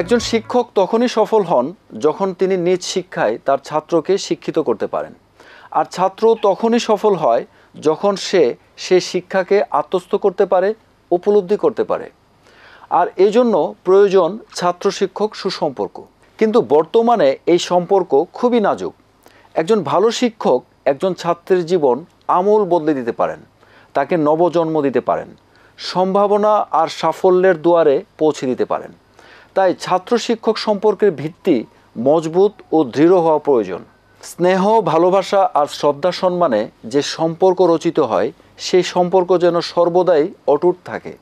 একজন শিক্ষক তখনই সফল হন যখন তিনি নিজ শিক্ষায় তার ছাত্রকে শিক্ষিত করতে পারেন আর ছাত্র তখনই সফল হয় যখন সে সে শিক্ষাকে আত্মস্থ করতে পারে উপলব্ধি করতে পারে আর এজন্য প্রয়োজন ছাত্র শিক্ষক সুসম্পর্ক কিন্তু বর্তমানে এই সম্পর্ক খুবই নাজুক একজন ভালো শিক্ষক একজন ছাত্রের জীবন আমূল বদলে দিতে পারেন তাকে নবজন্ম দিতে পারেন সম্ভাবনা আর সাফল্যের দুয়ারে পৌঁছে দিতে পারেন তাই ছাত্র শিক্ষক সম্পর্কের ভিত্তি মজবুত ও দৃঢ় হওয়া প্রয়োজন স্নেহ ভালোবাসা আর শ্রদ্ধা সম্মানে যে সম্পর্ক রচিত হয় সেই সম্পর্ক যেন সর্বদাই অটুট থাকে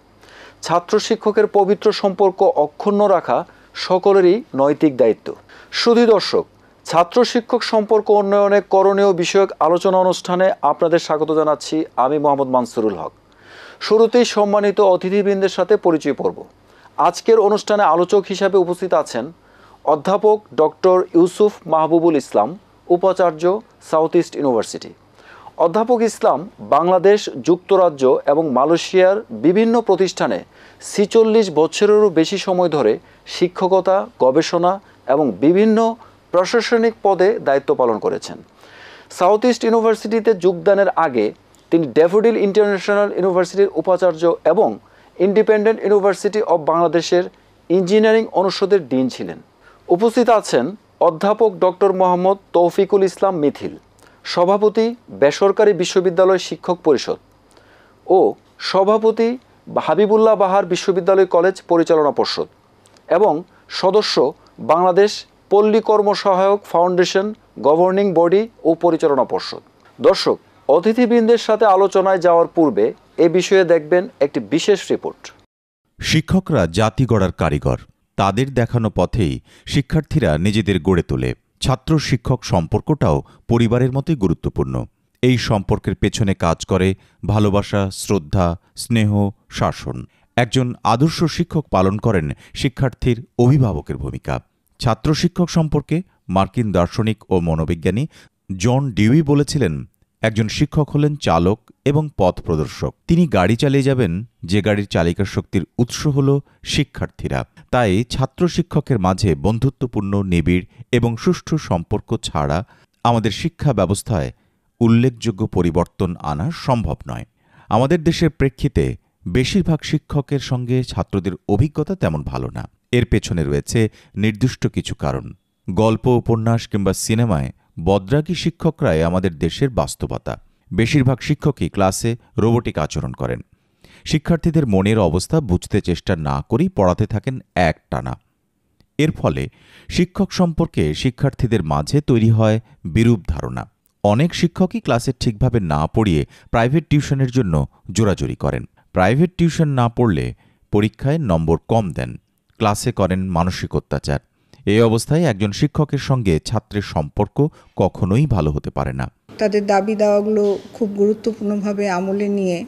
ছাত্র শিক্ষকের পবিত্র সম্পর্ক অক্ষুণ্ণ রাখা সকলেরই নৈতিক দায়িত্ব শুধু দর্শক ছাত্র শিক্ষক সম্পর্ক উন্নয়নে করণীয় বিষয়ক আলোচনা অনুষ্ঠানে আপনাদের স্বাগত জানাচ্ছি আমি মোহাম্মদ মানসুরুল হক শুরুতেই সম্মানিত অতিথিবৃন্দের সাথে পরিচয় পর্ব আজকের অনুষ্ঠানে আলোচক হিসাবে উপস্থিত আছেন অধ্যাপক ডক্টর ইউসুফ মাহবুবুল ইসলাম উপাচার্য সাউথ ইস্ট ইউনিভার্সিটি অধ্যাপক ইসলাম বাংলাদেশ যুক্তরাজ্য এবং মালয়েশিয়ার বিভিন্ন প্রতিষ্ঠানে ছিচল্লিশ বছরেরও বেশি সময় ধরে শিক্ষকতা গবেষণা এবং বিভিন্ন প্রশাসনিক পদে দায়িত্ব পালন করেছেন সাউথ ইস্ট ইউনিভার্সিটিতে যোগদানের আগে তিনি ড্যাফোডিল ইন্টারন্যাশনাল ইউনিভার্সিটির উপাচার্য এবং ইন্ডিপেন্ডেন্ট ইউনিভার্সিটি অব বাংলাদেশের ইঞ্জিনিয়ারিং অনুষদের ডিন ছিলেন উপস্থিত আছেন অধ্যাপক ডক্টর মোহাম্মদ তৌফিকুল ইসলাম মিথিল সভাপতি বেসরকারি বিশ্ববিদ্যালয় শিক্ষক পরিষদ ও সভাপতি হাবিবুল্লাহ বাহার বিশ্ববিদ্যালয় কলেজ পরিচালনা পর্ষদ এবং সদস্য বাংলাদেশ পল্লী কর্ম সহায়ক ফাউন্ডেশন গভর্নিং বডি ও পরিচালনা পর্ষদ দর্শক অতিথিবৃন্দের সাথে আলোচনায় যাওয়ার পূর্বে এ বিষয়ে দেখবেন একটি বিশেষ রিপোর্ট শিক্ষকরা জাতি গড়ার কারিগর তাদের দেখানো পথেই শিক্ষার্থীরা নিজেদের গড়ে তোলে ছাত্র শিক্ষক সম্পর্কটাও পরিবারের মতোই গুরুত্বপূর্ণ এই সম্পর্কের পেছনে কাজ করে ভালোবাসা শ্রদ্ধা স্নেহ শাসন একজন আদর্শ শিক্ষক পালন করেন শিক্ষার্থীর অভিভাবকের ভূমিকা ছাত্র শিক্ষক সম্পর্কে মার্কিন দার্শনিক ও মনোবিজ্ঞানী জন ডিউই বলেছিলেন একজন শিক্ষক হলেন চালক এবং পথ প্রদর্শক তিনি গাড়ি চালিয়ে যাবেন যে গাড়ির চালিকার শক্তির উৎস হল শিক্ষার্থীরা তাই ছাত্র শিক্ষকের মাঝে বন্ধুত্বপূর্ণ নিবিড় এবং সুষ্ঠু সম্পর্ক ছাড়া আমাদের শিক্ষা ব্যবস্থায় উল্লেখযোগ্য পরিবর্তন আনা সম্ভব নয় আমাদের দেশের প্রেক্ষিতে বেশিরভাগ শিক্ষকের সঙ্গে ছাত্রদের অভিজ্ঞতা তেমন ভালো না এর পেছনে রয়েছে নির্দিষ্ট কিছু কারণ গল্প উপন্যাস কিংবা সিনেমায় বদ্রাগী শিক্ষকরাই আমাদের দেশের বাস্তবতা বেশিরভাগ শিক্ষকই ক্লাসে রোবোটিক আচরণ করেন শিক্ষার্থীদের মনের অবস্থা বুঝতে চেষ্টা না করেই পড়াতে থাকেন এক টানা এর ফলে শিক্ষক সম্পর্কে শিক্ষার্থীদের মাঝে তৈরি হয় বিরূপ ধারণা অনেক শিক্ষকই ক্লাসে ঠিকভাবে না পড়িয়ে প্রাইভেট টিউশনের জন্য জোরাজুরি করেন প্রাইভেট টিউশন না পড়লে পরীক্ষায় নম্বর কম দেন ক্লাসে করেন মানসিক অত্যাচার এই অবস্থায় একজন শিক্ষকের সঙ্গে ছাত্রের সম্পর্ক কখনোই ভালো হতে পারে না তাদের দাবি দাওয়াগুলো খুব গুরুত্বপূর্ণভাবে আমলে নিয়ে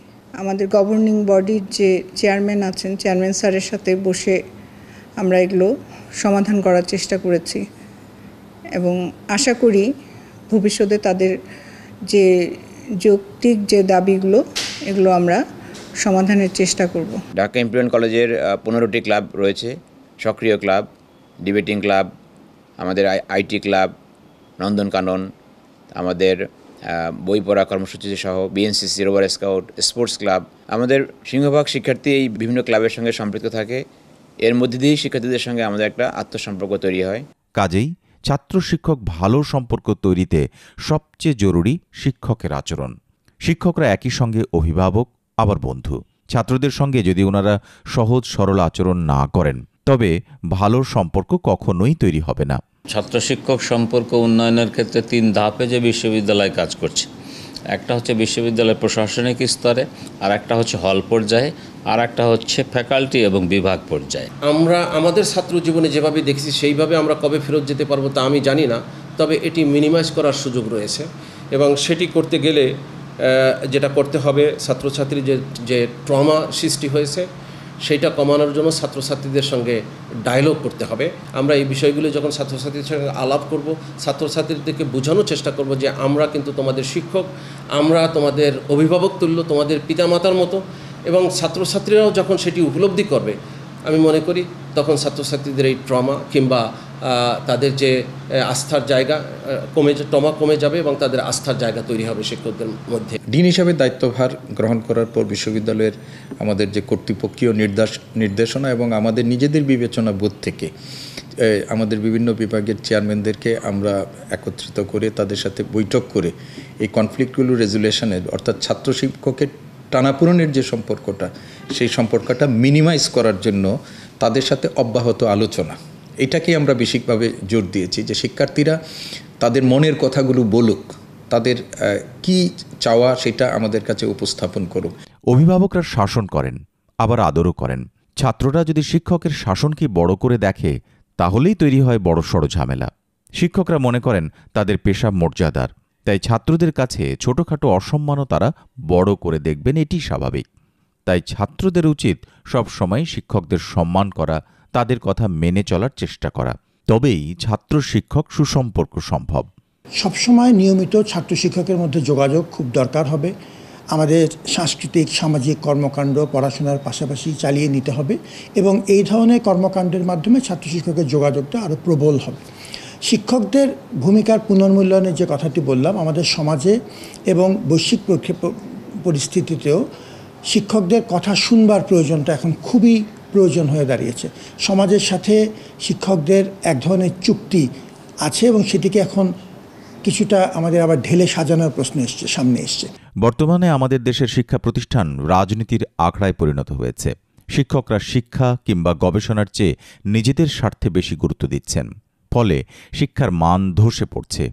আমাদের গভর্নিং বডির যে চেয়ারম্যান আছেন চেয়ারম্যান স্যারের সাথে বসে আমরা এগুলো সমাধান করার চেষ্টা করেছি এবং আশা করি ভবিষ্যতে তাদের যে যৌক্তিক যে দাবিগুলো এগুলো আমরা সমাধানের চেষ্টা করব ঢাকা ইমপ্লিমেন্ট কলেজের পনেরোটি ক্লাব রয়েছে সক্রিয় ক্লাব ডিবেটিং ক্লাব আমাদের আইটি ক্লাব নন্দনকানন আমাদের বই পড়া কর্মসূচি সহ বিএনসিসি রোবার স্কাউট স্পোর্টস ক্লাব আমাদের সিংহভাগ শিক্ষার্থী এই বিভিন্ন ক্লাবের সঙ্গে সম্পৃক্ত থাকে এর মধ্যে দিয়েই শিক্ষার্থীদের সঙ্গে আমাদের একটা আত্মসম্পর্ক তৈরি হয় কাজেই ছাত্র শিক্ষক ভালো সম্পর্ক তৈরিতে সবচেয়ে জরুরি শিক্ষকের আচরণ শিক্ষকরা একই সঙ্গে অভিভাবক আবার বন্ধু ছাত্রদের সঙ্গে যদি ওনারা সহজ সরল আচরণ না করেন তবে ভালো সম্পর্ক কখনোই তৈরি হবে না ছাত্র শিক্ষক সম্পর্ক উন্নয়নের ক্ষেত্রে তিন ধাপে যে বিশ্ববিদ্যালয় কাজ করছে একটা হচ্ছে বিশ্ববিদ্যালয় প্রশাসনিক স্তরে আর একটা হচ্ছে হল পর্যায়ে আর একটা হচ্ছে ফ্যাকাল্টি এবং বিভাগ পর্যায়ে আমরা আমাদের ছাত্র জীবনে যেভাবে দেখছি সেইভাবে আমরা কবে ফেরত যেতে পারবো তা আমি জানি না তবে এটি মিনিমাইজ করার সুযোগ রয়েছে এবং সেটি করতে গেলে যেটা করতে হবে ছাত্রছাত্রীর যে যে ট্রমা সৃষ্টি হয়েছে সেইটা কমানোর জন্য ছাত্রছাত্রীদের সঙ্গে ডায়লগ করতে হবে আমরা এই বিষয়গুলো যখন ছাত্রছাত্রীদের সঙ্গে আলাপ করব ছাত্রছাত্রীদেরকে বোঝানোর চেষ্টা করব যে আমরা কিন্তু তোমাদের শিক্ষক আমরা তোমাদের অভিভাবক তুল্য তোমাদের পিতামাতার মতো এবং ছাত্রছাত্রীরাও যখন সেটি উপলব্ধি করবে আমি মনে করি তখন ছাত্রছাত্রীদের এই ট্রমা কিংবা তাদের যে আস্থার জায়গা কমে টমা কমে যাবে এবং তাদের আস্থার জায়গা তৈরি হবে শিক্ষকদের মধ্যে ডিন হিসাবে দায়িত্বভার গ্রহণ করার পর বিশ্ববিদ্যালয়ের আমাদের যে কর্তৃপক্ষীয় নির্দেশ নির্দেশনা এবং আমাদের নিজেদের বিবেচনা বোধ থেকে আমাদের বিভিন্ন বিভাগের চেয়ারম্যানদেরকে আমরা একত্রিত করে তাদের সাথে বৈঠক করে এই কনফ্লিক্টগুলো রেজুলেশনের অর্থাৎ ছাত্র শিক্ষকের টানাপূরণের যে সম্পর্কটা সেই সম্পর্কটা মিনিমাইজ করার জন্য তাদের সাথে অব্যাহত আলোচনা এটাকেই আমরা বেশিকভাবে জোর দিয়েছি যে শিক্ষার্থীরা তাদের মনের কথাগুলো বলুক তাদের কি চাওয়া সেটা আমাদের কাছে উপস্থাপন করুক অভিভাবকরা শাসন করেন আবার আদরও করেন ছাত্ররা যদি শিক্ষকের শাসনকে বড় করে দেখে তাহলেই তৈরি হয় বড় সড় ঝামেলা শিক্ষকরা মনে করেন তাদের পেশা মর্যাদার তাই ছাত্রদের কাছে ছোটখাটো অসম্মানও তারা বড় করে দেখবেন এটি স্বাভাবিক তাই ছাত্রদের উচিত সব সময় শিক্ষকদের সম্মান করা তাদের কথা মেনে চলার চেষ্টা করা তবেই ছাত্র শিক্ষক সুসম্পর্ক সম্ভব সবসময় নিয়মিত ছাত্র শিক্ষকের মধ্যে যোগাযোগ খুব দরকার হবে আমাদের সাংস্কৃতিক সামাজিক কর্মকাণ্ড পড়াশোনার পাশাপাশি চালিয়ে নিতে হবে এবং এই ধরনের কর্মকাণ্ডের মাধ্যমে ছাত্র শিক্ষকের যোগাযোগটা আরও প্রবল হবে শিক্ষকদের ভূমিকার পুনর্মূল্যায়নের যে কথাটি বললাম আমাদের সমাজে এবং বৈশ্বিক পরিস্থিতিতেও শিক্ষকদের কথা শুনবার প্রয়োজনটা এখন খুবই প্রয়োজন হয়ে দাঁড়িয়েছে সমাজের সাথে শিক্ষকদের এক ধরনের চুক্তি আছে এবং সেটিকে এখন কিছুটা আমাদের আবার ঢেলে সাজানোর প্রশ্ন এসছে সামনে এসছে বর্তমানে আমাদের দেশের শিক্ষা প্রতিষ্ঠান রাজনীতির আখড়ায় পরিণত হয়েছে শিক্ষকরা শিক্ষা কিংবা গবেষণার চেয়ে নিজেদের স্বার্থে বেশি গুরুত্ব দিচ্ছেন ফলে শিক্ষার মান ধসে পড়ছে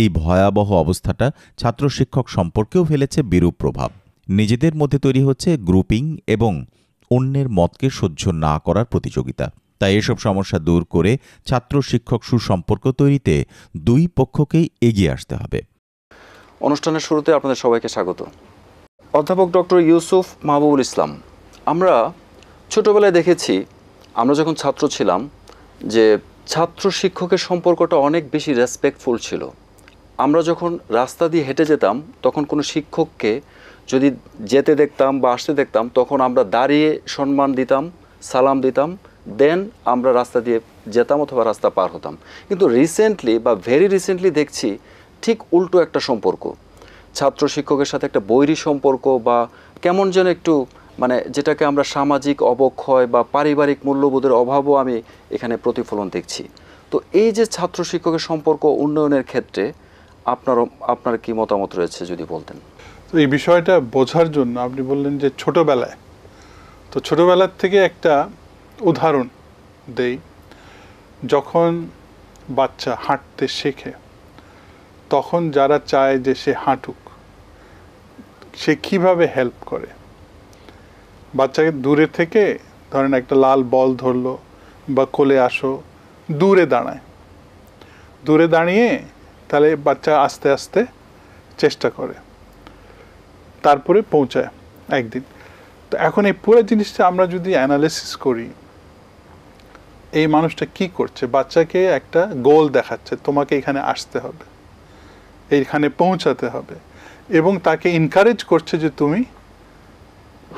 এই ভয়াবহ অবস্থাটা ছাত্র শিক্ষক সম্পর্কেও ফেলেছে বিরূপ প্রভাব নিজেদের মধ্যে তৈরি হচ্ছে গ্রুপিং এবং অন্যের মতকে সহ্য না করার প্রতিযোগিতা তাই এসব সমস্যা দূর করে ছাত্র শিক্ষক সুসম্পর্ক তৈরিতে দুই পক্ষকেই এগিয়ে আসতে হবে অনুষ্ঠানের শুরুতে আপনাদের সবাইকে স্বাগত অধ্যাপক ডক্টর ইউসুফ মাহবুবুল ইসলাম আমরা ছোটোবেলায় দেখেছি আমরা যখন ছাত্র ছিলাম যে ছাত্র শিক্ষকের সম্পর্কটা অনেক বেশি রেসপেক্টফুল ছিল আমরা যখন রাস্তা দিয়ে হেঁটে যেতাম তখন কোনো শিক্ষককে যদি যেতে দেখতাম বা আসতে দেখতাম তখন আমরা দাঁড়িয়ে সম্মান দিতাম সালাম দিতাম দেন আমরা রাস্তা দিয়ে যেতাম অথবা রাস্তা পার হতাম কিন্তু রিসেন্টলি বা ভেরি রিসেন্টলি দেখছি ঠিক উল্টো একটা সম্পর্ক ছাত্র শিক্ষকের সাথে একটা বৈরী সম্পর্ক বা কেমন যেন একটু মানে যেটাকে আমরা সামাজিক অবক্ষয় বা পারিবারিক মূল্যবোধের অভাবও আমি এখানে প্রতিফলন দেখছি তো এই যে ছাত্র শিক্ষকের সম্পর্ক উন্নয়নের ক্ষেত্রে আপনার আপনার কি মতামত রয়েছে যদি বলতেন তো এই বিষয়টা বোঝার জন্য আপনি বললেন যে ছোটোবেলায় তো ছোটোবেলার থেকে একটা উদাহরণ দেই যখন বাচ্চা হাঁটতে শেখে তখন যারা চায় যে সে হাঁটুক সে কিভাবে হেল্প করে বাচ্চাকে দূরে থেকে ধরেন একটা লাল বল ধরলো বা কোলে আসো দূরে দাঁড়ায় দূরে দাঁড়িয়ে তাহলে বাচ্চা আস্তে আস্তে চেষ্টা করে তারপরে পৌঁছায় একদিন তো এখন এই পুরো জিনিসটা আমরা যদি অ্যানালিসিস করি এই মানুষটা কি করছে বাচ্চাকে একটা গোল দেখাচ্ছে তোমাকে এখানে আসতে হবে এইখানে পৌঁছাতে হবে এবং তাকে এনকারেজ করছে যে তুমি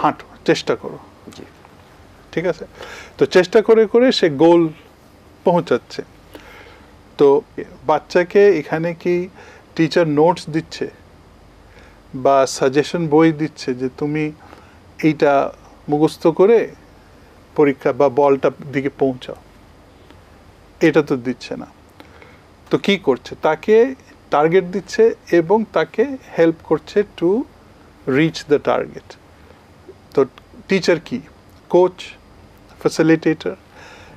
হাঁটো চেষ্টা করো ঠিক আছে তো চেষ্টা করে করে সে গোল পৌঁছাচ্ছে তো বাচ্চাকে এখানে কি টিচার নোটস দিচ্ছে বা সাজেশন বই দিচ্ছে যে তুমি এইটা মুখস্থ করে পরীক্ষা বা বলটা দিকে পৌঁছাও এটা তো দিচ্ছে না তো কি করছে তাকে টার্গেট দিচ্ছে এবং তাকে হেল্প করছে টু রিচ দ্য টার্গেট তো টিচার কি কোচ ফ্যাসিলিটেটার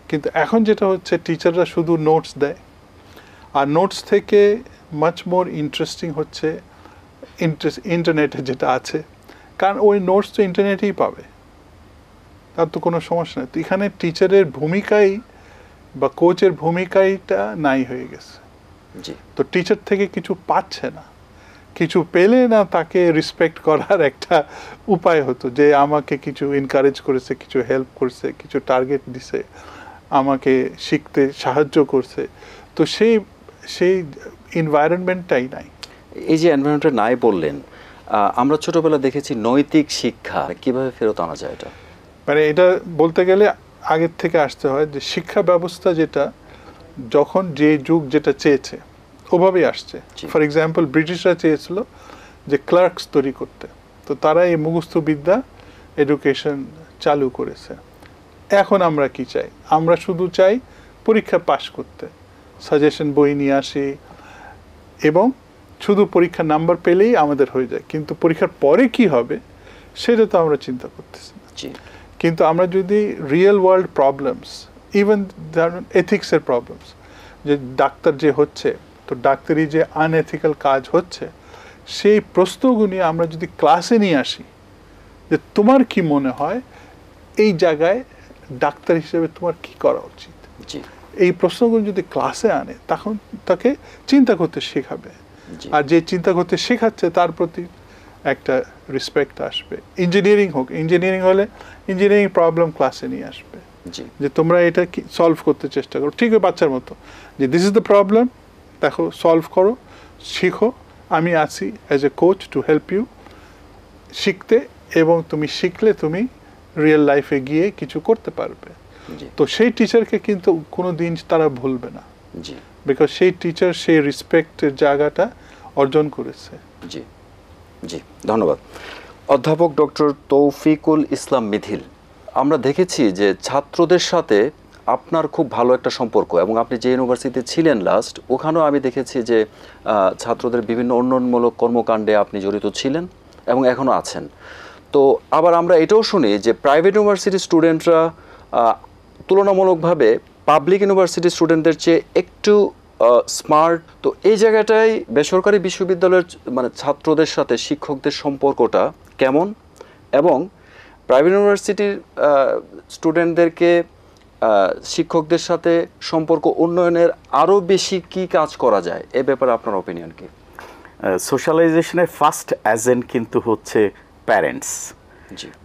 কিন্তু এখন যেটা হচ্ছে টিচাররা শুধু নোটস দেয় আর নোটস থেকে মাচ মোর ইন্টারেস্টিং হচ্ছে ইন্টারনেটে যেটা আছে কারণ ওই নোটস তো ইন্টারনেটেই পাবে তার তো কোনো সমস্যা নেই তো এখানে টিচারের ভূমিকাই বা কোচের ভূমিকাইটা নাই হয়ে গেছে তো টিচার থেকে কিছু পাচ্ছে না কিছু পেলে না তাকে রেসপেক্ট করার একটা উপায় হতো যে আমাকে কিছু এনকারেজ করেছে কিছু হেল্প করছে কিছু টার্গেট দিছে আমাকে শিখতে সাহায্য করছে তো সেই সেই এনভায়রনমেন্টটাই নাই এই যে এনভায়রনমেন্টের নাই বললেন আমরা ছোটবেলা দেখেছি নৈতিক শিক্ষা কিভাবে ফেরত আনা যায় এটা মানে এটা বলতে গেলে আগের থেকে আসতে হয় যে শিক্ষা ব্যবস্থা যেটা যখন যে যুগ যেটা চেয়েছে ওভাবেই আসছে ফর এক্সাম্পল ব্রিটিশরা চেয়েছিল যে ক্লার্কস তৈরি করতে তো তারা এই মুখস্থবিদ্যা এডুকেশন চালু করেছে এখন আমরা কি চাই আমরা শুধু চাই পরীক্ষা পাশ করতে সাজেশন বই নিয়ে আসি এবং শুধু পরীক্ষার নাম্বার পেলেই আমাদের হয়ে যায় কিন্তু পরীক্ষার পরে কি হবে সেটা তো আমরা চিন্তা করতেছি কিন্তু আমরা যদি রিয়েল ওয়ার্ল্ড প্রবলেমস ইভেন ধরুন এথিক্সের প্রবলেমস যে ডাক্তার যে হচ্ছে তো ডাক্তারি যে আনএথিক্যাল কাজ হচ্ছে সেই প্রশ্নগুলি আমরা যদি ক্লাসে নিয়ে আসি যে তোমার কি মনে হয় এই জায়গায় ডাক্তার হিসেবে তোমার কি করা উচিত এই প্রশ্নগুলো যদি ক্লাসে আনে তখন তাকে চিন্তা করতে শেখাবে আর যে চিন্তা করতে শেখাচ্ছে তার প্রতি একটা রেসপেক্ট আসবে ইঞ্জিনিয়ারিং হোক ইঞ্জিনিয়ারিং হলে ইঞ্জিনিয়ারিং প্রবলেম ক্লাসে নিয়ে আসবে যে তোমরা এটা কি সলভ করতে চেষ্টা করো ঠিক বাচ্চার মতো যে দিস ইজ দ্য প্রবলেম দেখো সলভ করো শিখো আমি আছি as a coach to help you শিখতে এবং তুমি শিখলে তুমি রিয়েল লাইফে গিয়ে কিছু করতে পারবে তো সেই টিচারকে কিন্তু কোনো দিন তারা ভুলবে না বিকজ সেই টিচার সেই রেসপেক্ট জায়গাটা অর্জন করেছে জি জি ধন্যবাদ অধ্যাপক ডক্টর তৌফিকুল ইসলাম মিথিল আমরা দেখেছি যে ছাত্রদের সাথে আপনার খুব ভালো একটা সম্পর্ক এবং আপনি যে ইউনিভার্সিটিতে ছিলেন লাস্ট ওখানেও আমি দেখেছি যে ছাত্রদের বিভিন্ন উন্নয়নমূলক কর্মকাণ্ডে আপনি জড়িত ছিলেন এবং এখনও আছেন তো আবার আমরা এটাও শুনি যে প্রাইভেট ইউনিভার্সিটির স্টুডেন্টরা তুলনামূলকভাবে পাবলিক ইউনিভার্সিটি স্টুডেন্টদের চেয়ে একটু স্মার্ট তো এই জায়গাটাই বেসরকারি বিশ্ববিদ্যালয়ের মানে ছাত্রদের সাথে শিক্ষকদের সম্পর্কটা কেমন এবং প্রাইভেট ইউনিভার্সিটির স্টুডেন্টদেরকে শিক্ষকদের সাথে সম্পর্ক উন্নয়নের আরও বেশি কি কাজ করা যায় এ ব্যাপারে আপনার অপিনিয়ন কি সোশ্যালাইজেশনের ফার্স্ট অ্যাজেন্ট কিন্তু হচ্ছে parents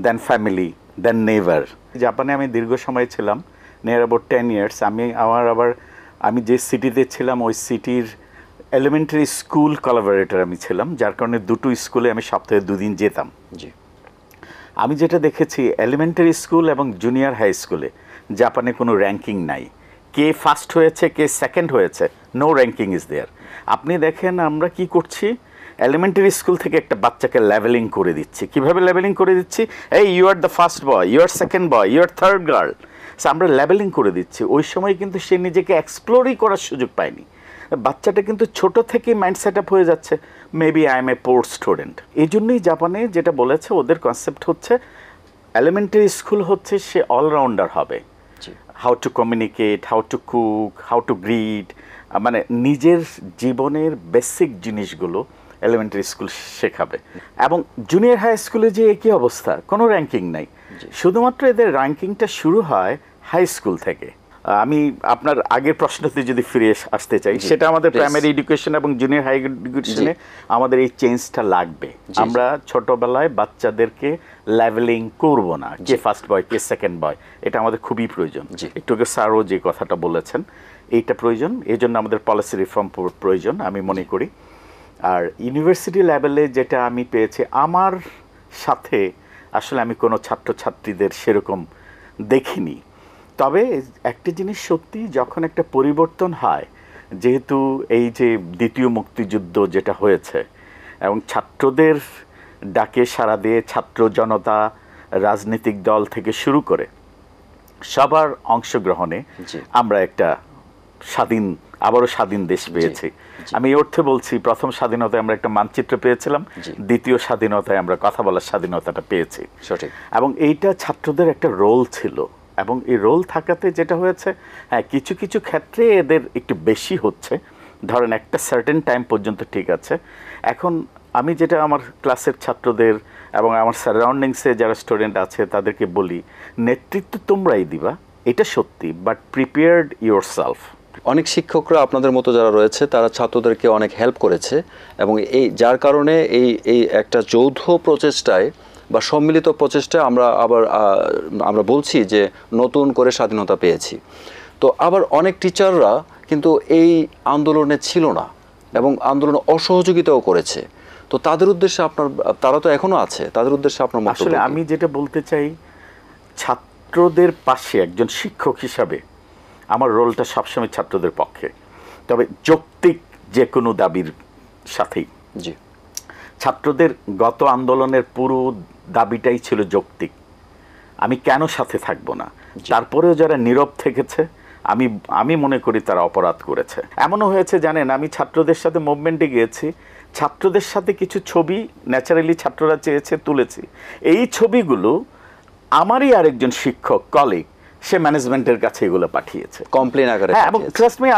then family then never জাপানে আমি দীর্ঘ সময় ছিলাম নিয়ার অ্যাবাউট টেন ইয়ার্স আমি আমার আবার আমি যে সিটিতে ছিলাম ওই সিটির এলিমেন্টারি স্কুল কলাবোরেটর আমি ছিলাম যার কারণে দুটো স্কুলে আমি সপ্তাহে দুদিন যেতাম জি আমি যেটা দেখেছি এলিমেন্টারি স্কুল এবং জুনিয়র হাই স্কুলে জাপানে কোনো র্যাঙ্কিং নাই কে ফার্স্ট হয়েছে কে সেকেন্ড হয়েছে নো র্যাঙ্কিং ইজ দেয়ার আপনি দেখেন আমরা কি করছি এলিমেন্টারি স্কুল থেকে একটা বাচ্চাকে লেভেলিং করে দিচ্ছি কিভাবে লেভেলিং করে দিচ্ছি এই you are the first boy you are second boy you are third girl আচ্ছা, আমরা লেবেলিং করে দিচ্ছি ওই সময় কিন্তু সে নিজেকে এক্সপ্লোরই করার সুযোগ পায়নি বাচ্চাটা কিন্তু ছোট থেকেই মাইন্ড সেট আপ হয়ে যাচ্ছে maybe I am a poor student এই জন্যই জাপানে যেটা বলেছে ওদের কনসেপ্ট হচ্ছে এলিমেন্টারি স্কুল হচ্ছে সে অলরাউন্ডার হবে how to communicate how to cook how to greet মানে নিজের জীবনের বেসিক জিনিসগুলো এলিমেন্টারি স্কুল শেখাবে এবং জুনিয়র হাই স্কুলে যে একই অবস্থা কোনো র্যাঙ্কিং নাই শুধুমাত্র এদের র্যাঙ্কিংটা শুরু হয় হাই স্কুল থেকে আমি আপনার আগের প্রশ্নতে যদি ফিরে আসতে চাই সেটা আমাদের প্রাইমারি এডুকেশন এবং জুনিয়র হাই এডুকেশনে আমাদের এই চেঞ্জটা লাগবে আমরা ছোটবেলায় বাচ্চাদেরকে লেভেলিং করব না কে ফার্স্ট বয় কে সেকেন্ড বয় এটা আমাদের খুবই প্রয়োজন একটু আগে স্যারও যে কথাটা বলেছেন এইটা প্রয়োজন এই জন্য আমাদের পলিসি রিফর্ম প্রয়োজন আমি মনে করি আর ইউনিভার্সিটি লেভেলে যেটা আমি পেয়েছি আমার সাথে আসলে আমি কোনো ছাত্রছাত্রীদের সেরকম দেখিনি তবে একটি জিনিস সত্যি যখন একটা পরিবর্তন হয় যেহেতু এই যে দ্বিতীয় মুক্তিযুদ্ধ যেটা হয়েছে এবং ছাত্রদের ডাকে সাড়া দিয়ে ছাত্র জনতা রাজনৈতিক দল থেকে শুরু করে সবার অংশগ্রহণে আমরা একটা স্বাধীন আবারও স্বাধীন দেশ পেয়েছি আমি এই অর্থে বলছি প্রথম স্বাধীনতায় আমরা একটা মানচিত্র পেয়েছিলাম দ্বিতীয় স্বাধীনতায় আমরা কথা বলার স্বাধীনতাটা পেয়েছি সঠিক এবং এইটা ছাত্রদের একটা রোল ছিল এবং এই রোল থাকাতে যেটা হয়েছে হ্যাঁ কিছু কিছু ক্ষেত্রে এদের একটু বেশি হচ্ছে ধরেন একটা সার্টেন টাইম পর্যন্ত ঠিক আছে এখন আমি যেটা আমার ক্লাসের ছাত্রদের এবং আমার সারাউন্ডিংসে যারা স্টুডেন্ট আছে তাদেরকে বলি নেতৃত্ব তোমরাই দিবা এটা সত্যি বাট প্রিপেয়ার্ড ইউর সেলফ অনেক শিক্ষকরা আপনাদের মতো যারা রয়েছে তারা ছাত্রদেরকে অনেক হেল্প করেছে এবং এই যার কারণে এই এই একটা যৌথ প্রচেষ্টায় বা সম্মিলিত প্রচেষ্টায় আমরা আবার আমরা বলছি যে নতুন করে স্বাধীনতা পেয়েছি তো আবার অনেক টিচাররা কিন্তু এই আন্দোলনে ছিল না এবং আন্দোলন অসহযোগিতাও করেছে তো তাদের উদ্দেশ্যে আপনার তারা তো এখনও আছে তাদের উদ্দেশ্যে আপনার আসলে আমি যেটা বলতে চাই ছাত্রদের পাশে একজন শিক্ষক হিসাবে আমার রোলটা সবসময় ছাত্রদের পক্ষে তবে যৌক্তিক যে কোনো দাবির সাথেই জি ছাত্রদের গত আন্দোলনের পুরো দাবিটাই ছিল যৌক্তিক আমি কেন সাথে থাকব না তারপরেও যারা নীরব থেকেছে আমি আমি মনে করি তারা অপরাধ করেছে এমনও হয়েছে জানেন আমি ছাত্রদের সাথে মুভমেন্টে গিয়েছি ছাত্রদের সাথে কিছু ছবি ন্যাচারালি ছাত্ররা চেয়েছে তুলেছি এই ছবিগুলো আমারই আরেকজন শিক্ষক কলিগ সে ম্যানেজমেন্টের কাছে এগুলো পাঠিয়েছে কমপ্লেন আকারে হ্যাঁ এবং ট্রাস্ট মি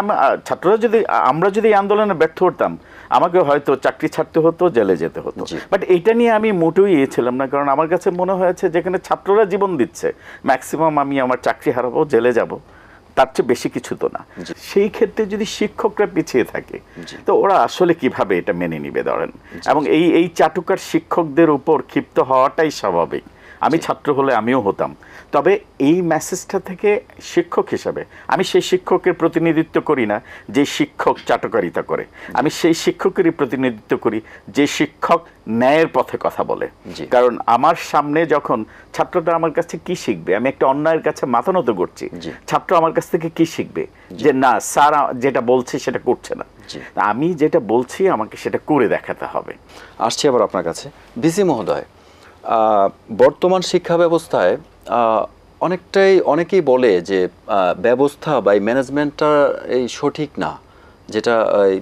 ছাত্ররা যদি আমরা যদি এই আন্দোলনে ব্যর্থ হতাম আমাকে হয়তো চাকরি ছাড়তে হতো জেলে যেতে হতো বাট এটা নিয়ে আমি মোটেই ইয়ে ছিলাম না কারণ আমার কাছে মনে হয়েছে যেখানে ছাত্ররা জীবন দিচ্ছে ম্যাক্সিমাম আমি আমার চাকরি হারাবো জেলে যাব তার চেয়ে বেশি কিছু তো না সেই ক্ষেত্রে যদি শিক্ষকরা পিছিয়ে থাকে তো ওরা আসলে কিভাবে এটা মেনে নিবে ধরেন এবং এই এই চাটুকার শিক্ষকদের উপর ক্ষিপ্ত হওয়াটাই স্বাভাবিক আমি ছাত্র হলে আমিও হতাম তবে এই মেসেজটা থেকে শিক্ষক হিসাবে আমি সেই শিক্ষকের প্রতিনিধিত্ব করি না যে শিক্ষক চাটকারিতা করে আমি সেই শিক্ষকেরই প্রতিনিধিত্ব করি যে শিক্ষক ন্যায়ের পথে কথা বলে কারণ আমার সামনে যখন ছাত্রটা আমার কাছে কি শিখবে আমি একটা অন্যায়ের কাছে মাথা নত করছি ছাত্র আমার কাছ থেকে কি শিখবে যে না স্যার যেটা বলছে সেটা করছে না আমি যেটা বলছি আমাকে সেটা করে দেখাতে হবে আসছি আবার আপনার কাছে বিসি মহোদয় বর্তমান শিক্ষা ব্যবস্থায় অনেকটাই অনেকেই বলে যে ব্যবস্থা বা এই ম্যানেজমেন্টটা এই সঠিক না যেটা এই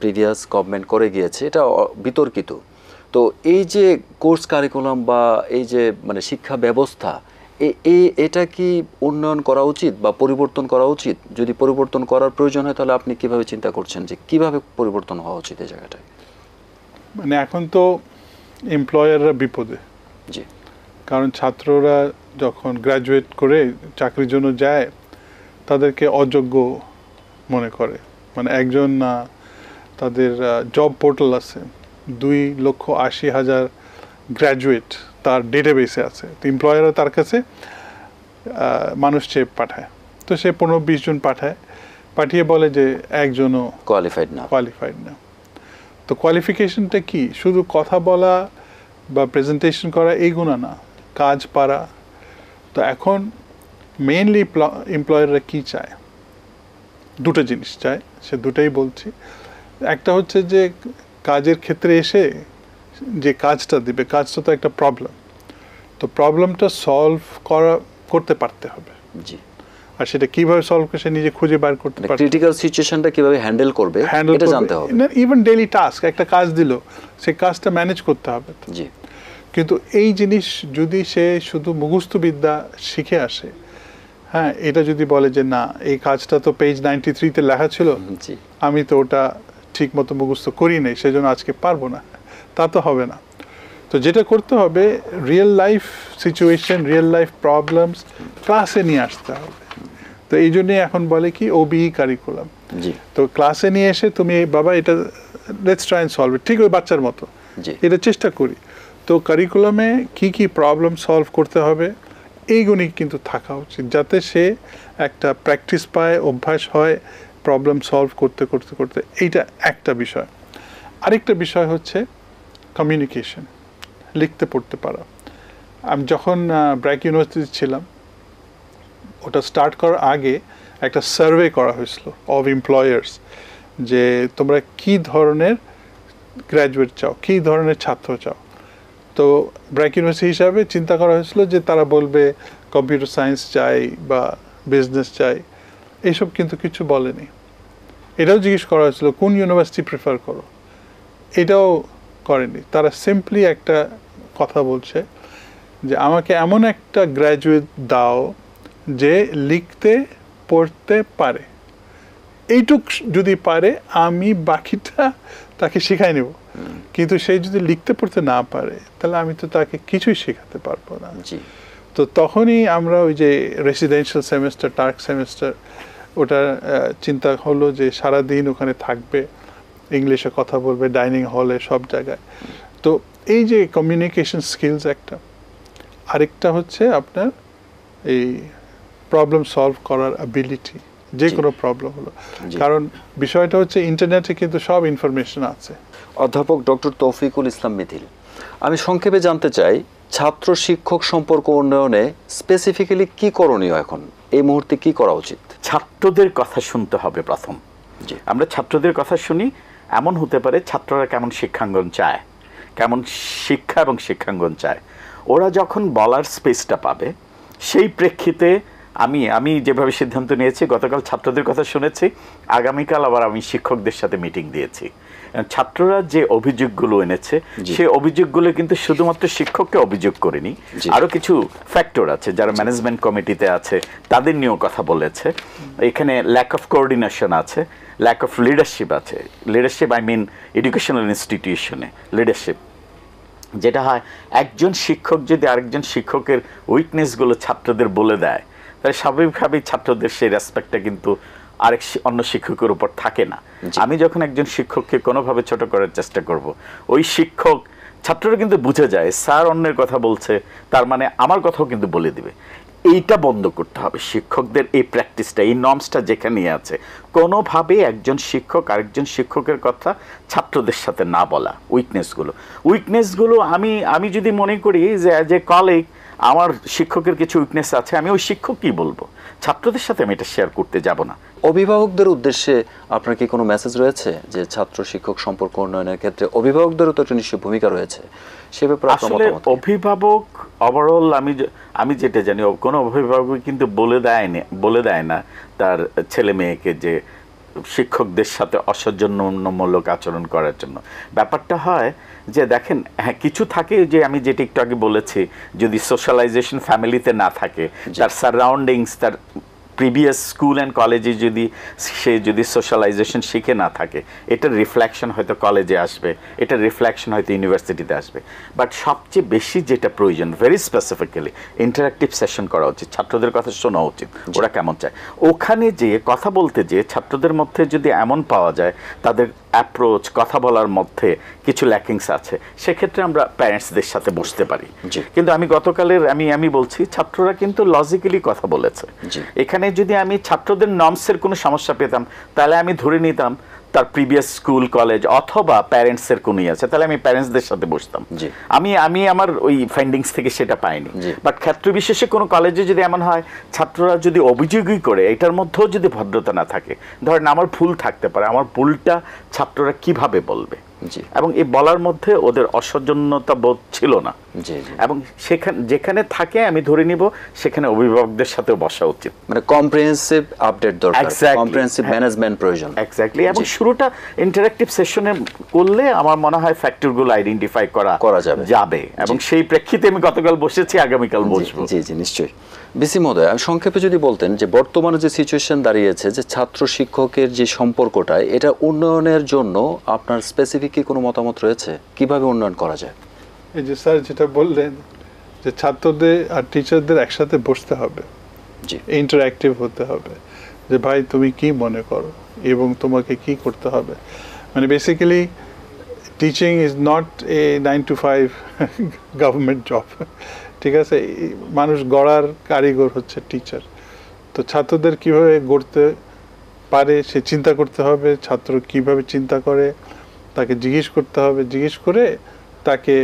প্রিভিয়াস গভর্নমেন্ট করে গিয়েছে এটা বিতর্কিত তো এই যে কোর্স কারিকুলাম বা এই যে মানে শিক্ষা ব্যবস্থা এটা কি উন্নয়ন করা উচিত বা পরিবর্তন করা উচিত যদি পরিবর্তন করার প্রয়োজন হয় তাহলে আপনি কিভাবে চিন্তা করছেন যে কিভাবে পরিবর্তন হওয়া উচিত এই জায়গাটায় মানে এখন তো এমপ্লয়াররা বিপদে জি কারণ ছাত্ররা যখন গ্র্যাজুয়েট করে চাকরির জন্য যায় তাদেরকে অযোগ্য মনে করে মানে একজন না তাদের জব পোর্টাল আছে দুই লক্ষ আশি হাজার গ্র্যাজুয়েট তার ডেটাবেসে আছে তো এমপ্লয়ার তার কাছে মানুষ চেয়ে পাঠায় তো সে পনেরো বিশ জন পাঠায় পাঠিয়ে বলে যে একজনও কোয়ালিফাইড না কোয়ালিফাইড না তো কোয়ালিফিকেশনটা কি শুধু কথা বলা বা প্রেজেন্টেশন করা এই গুণা না কাজ পারা তো এখন মেইনলি এমপ্লয়াররা কী চায় দুটো জিনিস চায় সে দুটাই বলছি একটা হচ্ছে যে কাজের ক্ষেত্রে এসে যে কাজটা দিবে কাজটা তো একটা প্রবলেম তো প্রবলেমটা সলভ করা করতে পারতে হবে জি আর সেটা কিভাবে সলভ করে সে নিজে খুঁজে বার করতে পারে ক্রিটিক্যাল সিচুয়েশনটা কিভাবে হ্যান্ডেল করবে হ্যান্ডেল জানতে হবে ইভেন ডেইলি টাস্ক একটা কাজ দিল সে কাজটা ম্যানেজ করতে হবে জি কিন্তু এই জিনিস যদি সে শুধু মুখস্থবিদ্যা শিখে আসে হ্যাঁ এটা যদি বলে যে না এই কাজটা তো পেজ নাইনটি থ্রিতে লেখা ছিল আমি তো ওটা ঠিক মতো মুখস্থ করি নাই সেজন্য আজকে পারবো না তা তো হবে না তো যেটা করতে হবে real life situation real life problems ক্লাসে নিয়ে আসতে হবে তো এই জন্যে এখন বলে কি ওবি e কারিকুলাম তো ক্লাসে নিয়ে এসে তুমি বাবা এটা লেটস ট্রাই সলভ ঠিক ওই বাচ্চার মতো এটা চেষ্টা করি তো কারিকুলামে কি কি প্রবলেম সলভ করতে হবে এইগুলি কিন্তু থাকা উচিত যাতে সে একটা প্র্যাকটিস পায় অভ্যাস হয় প্রবলেম সলভ করতে করতে করতে এইটা একটা বিষয় আরেকটা বিষয় হচ্ছে কমিউনিকেশন লিখতে পড়তে পারা আমি যখন ব্র্যাক ইউনিভার্সিটি ছিলাম ওটা স্টার্ট করার আগে একটা সার্ভে করা হয়েছিল অফ এমপ্লয়ার্স যে তোমরা কি ধরনের গ্র্যাজুয়েট চাও কী ধরনের ছাত্র চাও তো ব্র্যাক ইউনিভার্সিটি হিসাবে চিন্তা করা হয়েছিল যে তারা বলবে কম্পিউটার সায়েন্স চাই বা বিজনেস চাই এইসব কিন্তু কিছু বলেনি এটাও জিজ্ঞেস করা হয়েছিল কোন ইউনিভার্সিটি প্রিফার করো এটাও করেনি তারা সিম্পলি একটা কথা বলছে যে আমাকে এমন একটা গ্র্যাজুয়েট দাও যে লিখতে পড়তে পারে এইটুক যদি পারে আমি বাকিটা তাকে শিখাই নেব কিন্তু সে যদি লিখতে পড়তে না পারে তাহলে আমি তো তাকে কিছুই শেখাতে পারবো না তো তখনই আমরা ওই যে রেসিডেন্সিয়াল সেমিস্টার টার্ক সেমিস্টার ওটা চিন্তা হলো যে সারা দিন ওখানে থাকবে ইংলিশে কথা বলবে ডাইনিং হলে সব জায়গায় তো এই যে কমিউনিকেশন স্কিলস একটা আরেকটা হচ্ছে আপনার এই প্রবলেম সলভ করার অ্যাবিলিটি যে কোনো প্রবলেম হলো কারণ বিষয়টা হচ্ছে ইন্টারনেটে কিন্তু সব ইনফরমেশন আছে অধ্যাপক ডক্টর তৌফিকুল ইসলাম মিথিল আমি সংক্ষেপে জানতে চাই ছাত্র শিক্ষক সম্পর্ক উন্নয়নে স্পেসিফিক্যালি কি করণীয় এখন এই মুহূর্তে কি করা উচিত ছাত্রদের কথা শুনতে হবে প্রথম যে আমরা ছাত্রদের কথা শুনি এমন হতে পারে ছাত্ররা কেমন শিক্ষাঙ্গন চায় কেমন শিক্ষা এবং শিক্ষাঙ্গন চায় ওরা যখন বলার স্পেসটা পাবে সেই প্রেক্ষিতে আমি আমি যেভাবে সিদ্ধান্ত নিয়েছি গতকাল ছাত্রদের কথা শুনেছি আগামীকাল আবার আমি শিক্ষকদের সাথে মিটিং দিয়েছি ছাত্ররা যে অভিযোগগুলো এনেছে সে অভিযোগগুলো কিন্তু শুধুমাত্র শিক্ষককে অভিযোগ করেনি আরও কিছু ফ্যাক্টর আছে যারা ম্যানেজমেন্ট কমিটিতে আছে তাদের নিয়েও কথা বলেছে এখানে ল্যাক অফ কোঅর্ডিনেশন আছে ল্যাক অফ লিডারশিপ আছে লিডারশিপ আই মিন এডুকেশনাল ইনস্টিটিউশনে লিডারশিপ যেটা হয় একজন শিক্ষক যদি আরেকজন শিক্ষকের উইকনেসগুলো ছাত্রদের বলে দেয় তাহলে স্বাভাবিকভাবেই ছাত্রদের সেই রেসপেক্টটা কিন্তু আরেক অন্য শিক্ষকের উপর থাকে না আমি যখন একজন শিক্ষককে কোনোভাবে ছোট করার চেষ্টা করব। ওই শিক্ষক ছাত্ররা কিন্তু বুঝে যায় স্যার অন্যের কথা বলছে তার মানে আমার কথাও কিন্তু বলে দিবে এইটা বন্ধ করতে হবে শিক্ষকদের এই প্র্যাকটিসটা এই নর্মসটা যেখানে আছে কোনোভাবে একজন শিক্ষক আরেকজন শিক্ষকের কথা ছাত্রদের সাথে না বলা উইকনেসগুলো উইকনেসগুলো আমি আমি যদি মনে করি যে অ্যাজ এ কলিগ আমার শিক্ষকের কিছু উইকনেস আছে আমি ওই শিক্ষক কি বলবো ছাত্রদের সাথে আমি এটা শেয়ার করতে যাব না অভিভাবকদের উদ্দেশ্যে আপনার কি কোনো মেসেজ রয়েছে যে ছাত্র শিক্ষক সম্পর্ক উন্নয়নের ক্ষেত্রে অভিভাবকদেরও তো একটা নিশ্চয় ভূমিকা রয়েছে সে ব্যাপারে আসলে অভিভাবক ওভারঅল আমি আমি যেটা জানি কোনো অভিভাবক কিন্তু বলে দেয়নি বলে দেয় না তার ছেলে মেয়েকে যে শিক্ষকদের সাথে অসৌজন্যমূলক আচরণ করার জন্য ব্যাপারটা হয় যে দেখেন হ্যাঁ কিছু থাকে যে আমি যে একটু আগে বলেছি যদি সোশ্যালাইজেশন ফ্যামিলিতে না থাকে তার সারাউন্ডিংস তার প্রিভিয়াস স্কুল অ্যান্ড কলেজে যদি সে যদি সোশ্যালাইজেশন শিখে না থাকে এটার রিফ্লেকশন হয়তো কলেজে আসবে এটার রিফ্লেকশন হয়তো ইউনিভার্সিটিতে আসবে বাট সবচেয়ে বেশি যেটা প্রয়োজন ভেরি স্পেসিফিক্যালি ইন্টারাকটিভ সেশন করা উচিত ছাত্রদের কথা শোনা উচিত ওরা কেমন চায় ওখানে যেয়ে কথা বলতে যেয়ে ছাত্রদের মধ্যে যদি এমন পাওয়া যায় তাদের অ্যাপ্রোচ কথা বলার মধ্যে কিছু ল্যাকিংস আছে সেক্ষেত্রে আমরা প্যারেন্টসদের সাথে বসতে পারি কিন্তু আমি গতকালের আমি আমি বলছি ছাত্ররা কিন্তু লজিক্যালি কথা বলেছে এখানে যদি আমি ছাত্রদের নর্মসের কোনো সমস্যা পেতাম তাহলে আমি ধরে নিতাম তার প্রিভিয়াস স্কুল কলেজ অথবা প্যারেন্টসের কোনো আছে তাহলে আমি প্যারেন্টসদের সাথে বসতাম আমি আমি আমার ওই ফাইন্ডিংস থেকে সেটা পাইনি বাট ক্ষেত্র বিশেষে কোনো কলেজে যদি এমন হয় ছাত্ররা যদি অভিযোগই করে এটার মধ্যেও যদি ভদ্রতা না থাকে ধরেন আমার ভুল থাকতে পারে আমার ভুলটা ছাত্ররা কিভাবে বলবে এবং এই বলার মধ্যে ওদের অসজন্যতা বোধ ছিল না এবং সেখানে যেখানে থাকে আমি ধরে নিব সেখানে অভিভাবকদের সাথে বসা উচিত মানে কম্প্রিহেন্সিভ আপডেট দরকার কম্প্রিহেন্সিভ ম্যানেজমেন্ট প্রয়োজন এক্স্যাক্টলি এবং শুরুটা ইন্টারঅ্যাকটিভ সেশনে করলে আমার মনে হয় ফ্যাক্টরগুলো আইডেন্টিফাই করা করা যাবে যাবে এবং সেই প্রেক্ষিতে আমি গতকাল বসেছি আগামীকাল বসবো জি জি নিশ্চয়ই বিসি মহোদয় আমি সংক্ষেপে যদি বলতেন যে বর্তমানে যে সিচুয়েশন দাঁড়িয়েছে যে ছাত্র শিক্ষকের যে সম্পর্কটা এটা উন্নয়নের জন্য আপনার স্পেসিফিক আপনাদেরই কি কোনো মতামত রয়েছে কিভাবে উন্নয়ন করা যায় এই যে স্যার যেটা বললেন যে ছাত্রদের আর টিচারদের একসাথে বসতে হবে জি ইন্টারঅ্যাক্টিভ হতে হবে যে ভাই তুমি কি মনে করো এবং তোমাকে কি করতে হবে মানে basically teaching is not a nine to five government job ঠিক আছে মানুষ গড়ার কারিগর হচ্ছে টিচার তো ছাত্রদের কিভাবে গড়তে পারে সে চিন্তা করতে হবে ছাত্র কিভাবে চিন্তা করে তাকে জিজ্ঞেস করতে হবে জিজ্ঞেস করে তাকে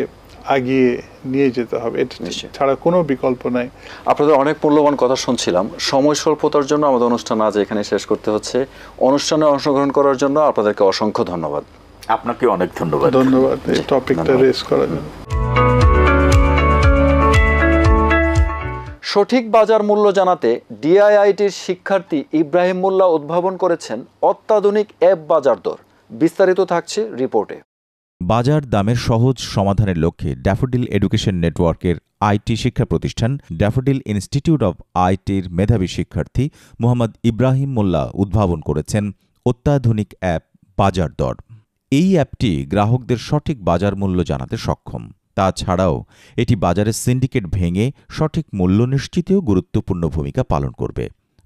আগিয়ে নিয়ে যেতে হবে এটা ছাড়া কোনো বিকল্প নাই আপনাদের অনেক মূল্যবান কথা শুনছিলাম সময় স্বল্পতার জন্য আমাদের অনুষ্ঠান আজ এখানে শেষ করতে হচ্ছে অনুষ্ঠানে অংশগ্রহণ করার জন্য আপনাদেরকে অসংখ্য ধন্যবাদ আপনাকে অনেক ধন্যবাদ ধন্যবাদ এই টপিকটা রেস করার জন্য সঠিক বাজার মূল্য জানাতে ডিআইআইটির শিক্ষার্থী ইব্রাহিম মোল্লা উদ্ভাবন করেছেন অত্যাধুনিক অ্যাপ বাজার দর বিস্তারিত থাকছে রিপোর্টে বাজার দামের সহজ সমাধানের লক্ষ্যে ড্যাফোডিল এডুকেশন নেটওয়ার্কের আইটি শিক্ষা প্রতিষ্ঠান ড্যাফোডিল ইনস্টিটিউট অব আইটির মেধাবী শিক্ষার্থী মোহাম্মদ ইব্রাহিম মোল্লা উদ্ভাবন করেছেন অত্যাধুনিক অ্যাপ বাজার দর এই অ্যাপটি গ্রাহকদের সঠিক বাজার মূল্য জানাতে সক্ষম তাছাড়াও এটি বাজারের সিন্ডিকেট ভেঙে সঠিক মূল্য নিশ্চিতেও গুরুত্বপূর্ণ ভূমিকা পালন করবে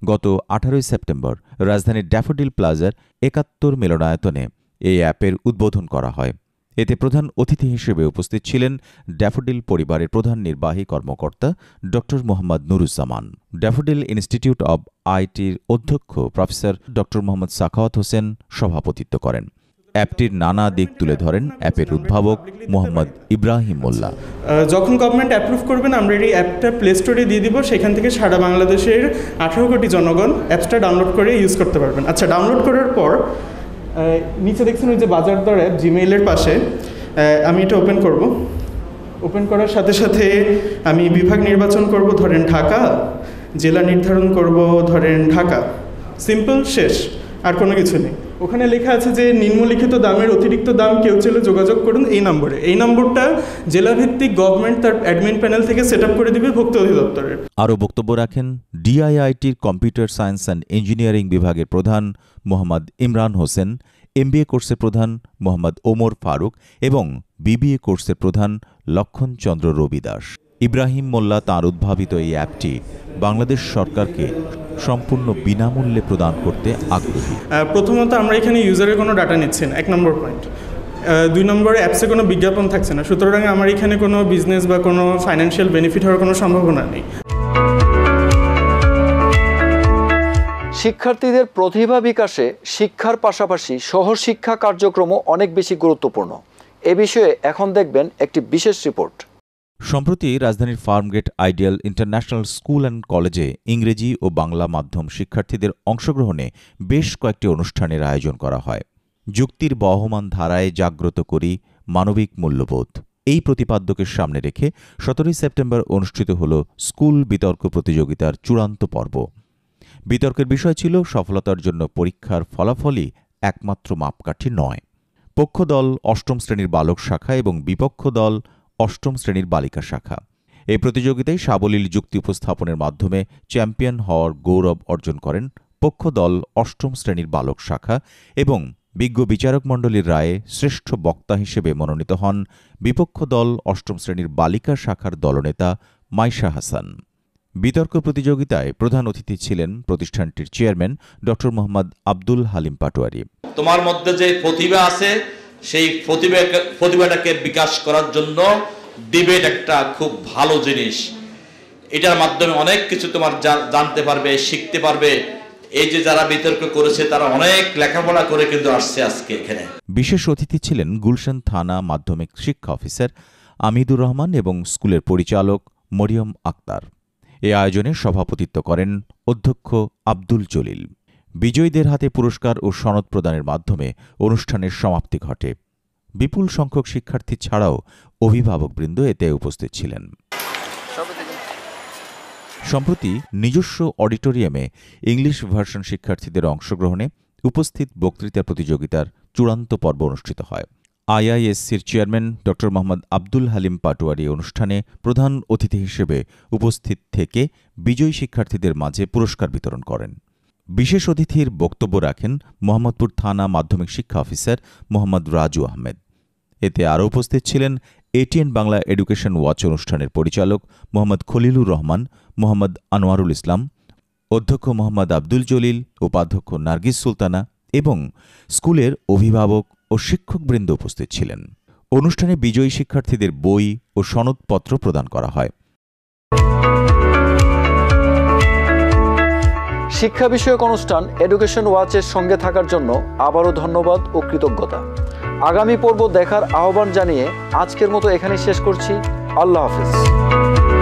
গত আঠারোই সেপ্টেম্বর রাজধানীর ড্যাফোডিল প্লাজার একাত্তর মিলনায়তনে এই অ্যাপের উদ্বোধন করা হয় এতে প্রধান অতিথি হিসেবে উপস্থিত ছিলেন ড্যাফোডিল পরিবারের প্রধান নির্বাহী কর্মকর্তা ড Mohammad Nuruzzaman Daffodil Institute of আইটির অধ্যক্ষ প্রফেসর ড মোহাম্মদ সাখাওয়াত হোসেন সভাপতিত্ব করেন অ্যাপটির নানা দিক তুলে ধরেন অ্যাপের উদ্ভাবক মোহাম্মদ ইব্রাহিম মোল্লা যখন গভর্নমেন্ট অ্যাপ্রুভ করবেন আমরা এই অ্যাপটা প্লে স্টোরে দিয়ে দিব সেখান থেকে সারা বাংলাদেশের আঠারো কোটি জনগণ অ্যাপসটা ডাউনলোড করে ইউজ করতে পারবেন আচ্ছা ডাউনলোড করার পর নিচে দেখছেন ওই যে বাজার দর অ্যাপ জিমেইলের পাশে আমি এটা ওপেন করব ওপেন করার সাথে সাথে আমি বিভাগ নির্বাচন করব ধরেন ঢাকা জেলা নির্ধারণ করব ধরেন ঢাকা সিম্পল শেষ আর কোনো কিছু নেই ওখানে লেখা আছে যে নিম্নলিখিত দামের অতিরিক্ত দাম কেউ চাইলে যোগাযোগ করুন এই নম্বরে এই নম্বরটা জেলাভিত্তিক গভর্নমেন্ট তার অ্যাডমিন প্যানেল থেকে সেট করে দিবে ভুক্ত অধিদপ্তরের আরও বক্তব্য রাখেন ডিআইআইটির কম্পিউটার সায়েন্স অ্যান্ড ইঞ্জিনিয়ারিং বিভাগের প্রধান মোহাম্মদ ইমরান হোসেন এমবিএ কোর্সের প্রধান মোহাম্মদ ওমর ফারুক এবং বিবিএ কোর্সের প্রধান লক্ষণ চন্দ্র রবি দাস ইব্রাহিম মোল্লা তাঁর উদ্ভাবিত এই অ্যাপটি বাংলাদেশ সরকারকে সম্পূর্ণ বিনামূল্যে প্রদান করতে আগ্রহী প্রথমত আমরা এখানে ইউজারের কোনো ডাটা নিচ্ছি না এক নম্বর পয়েন্ট দুই নম্বরে অ্যাপসে কোনো বিজ্ঞাপন থাকছে না সুতরাং আমার এখানে কোনো বিজনেস বা কোনো ফাইন্যান্সিয়াল বেনিফিট হওয়ার কোনো সম্ভাবনা নেই শিক্ষার্থীদের প্রতিভা বিকাশে শিক্ষার পাশাপাশি সহশিক্ষা কার্যক্রমও অনেক বেশি গুরুত্বপূর্ণ এ বিষয়ে এখন দেখবেন একটি বিশেষ রিপোর্ট সম্প্রতি রাজধানীর Farmgate Ideal International School and কলেজে ইংরেজি ও বাংলা মাধ্যম শিক্ষার্থীদের অংশগ্রহণে বেশ কয়েকটি অনুষ্ঠানের আয়োজন করা হয় যুক্তির বহমান ধারায় জাগ্রত করি মানবিক মূল্যবোধ এই প্রতিপাদ্যকে সামনে রেখে সতেরোই সেপ্টেম্বর অনুষ্ঠিত হল স্কুল বিতর্ক প্রতিযোগিতার চূড়ান্ত পর্ব বিতর্কের বিষয় ছিল সফলতার জন্য পরীক্ষার ফলাফলই একমাত্র মাপকাঠি নয় পক্ষ দল অষ্টম শ্রেণীর বালক শাখা এবং বিপক্ষ দল অষ্টম শ্রেণীর বালিকা শাখা এই প্রতিযোগিতায় সাবলীল যুক্তি উপস্থাপনের মাধ্যমে চ্যাম্পিয়ন হওয়ার গৌরব অর্জন করেন পক্ষ দল অষ্টম শ্রেণীর বালক শাখা এবং বিজ্ঞ বিচারক মণ্ডলীর রায়ে শ্রেষ্ঠ বক্তা হিসেবে মনোনীত হন বিপক্ষ দল অষ্টম শ্রেণীর বালিকা শাখার দলনেতা মাইশা হাসান বিতর্ক প্রতিযোগিতায় প্রধান অতিথি ছিলেন প্রতিষ্ঠানটির চেয়ারম্যান ড মোহাম্মদ আব্দুল হালিম পাটোয়ারি তোমার মধ্যে যে প্রতিভা আছে সেই প্রতিভা প্রতিভাটাকে বিকাশ করার জন্য ডিবেট একটা খুব ভালো জিনিস এটার মাধ্যমে অনেক কিছু তোমার জানতে পারবে শিখতে পারবে এই যে যারা বিতর্ক করেছে তারা অনেক লেখাপড়া করে কিন্তু আসছে আজকে এখানে বিশেষ অতিথি ছিলেন গুলশান থানা মাধ্যমিক শিক্ষা অফিসার আমিদুর রহমান এবং স্কুলের পরিচালক মরিয়ম আক্তার এ আয়োজনে সভাপতিত্ব করেন অধ্যক্ষ আব্দুল জলিল বিজয়ীদের হাতে পুরস্কার ও সনদ প্রদানের মাধ্যমে অনুষ্ঠানের সমাপ্তি ঘটে বিপুল সংখ্যক শিক্ষার্থী ছাড়াও অভিভাবকবৃন্দ এতে উপস্থিত ছিলেন সম্প্রতি নিজস্ব অডিটোরিয়ামে ইংলিশ ভার্সন শিক্ষার্থীদের অংশগ্রহণে উপস্থিত বক্তৃতা প্রতিযোগিতার চূড়ান্ত পর্ব অনুষ্ঠিত হয় আইআইএসসির চেয়ারম্যান ড মোহাম্মদ আব্দুল হালিম পাটোয়ারি অনুষ্ঠানে প্রধান অতিথি হিসেবে উপস্থিত থেকে বিজয়ী শিক্ষার্থীদের মাঝে পুরস্কার বিতরণ করেন বিশেষ অতিথির বক্তব্য রাখেন মোহাম্মদপুর থানা মাধ্যমিক শিক্ষা অফিসার মোহাম্মদ রাজু আহমেদ এতে আরও উপস্থিত ছিলেন এটিএন বাংলা এডুকেশন ওয়াচ অনুষ্ঠানের পরিচালক মোহাম্মদ খলিলুর রহমান মোহাম্মদ আনোয়ারুল ইসলাম অধ্যক্ষ মোহাম্মদ আব্দুল জলিল উপাধ্যক্ষ নার্গিস সুলতানা এবং স্কুলের অভিভাবক ও শিক্ষকবৃন্দ উপস্থিত ছিলেন অনুষ্ঠানে বিজয়ী শিক্ষার্থীদের বই ও সনদপত্র প্রদান করা হয় শিক্ষা বিষয়ক অনুষ্ঠান এডুকেশন ওয়াচের সঙ্গে থাকার জন্য আবারও ধন্যবাদ ও কৃতজ্ঞতা আগামী পর্ব দেখার আহ্বান জানিয়ে আজকের মতো এখানেই শেষ করছি আল্লাহ হাফিজ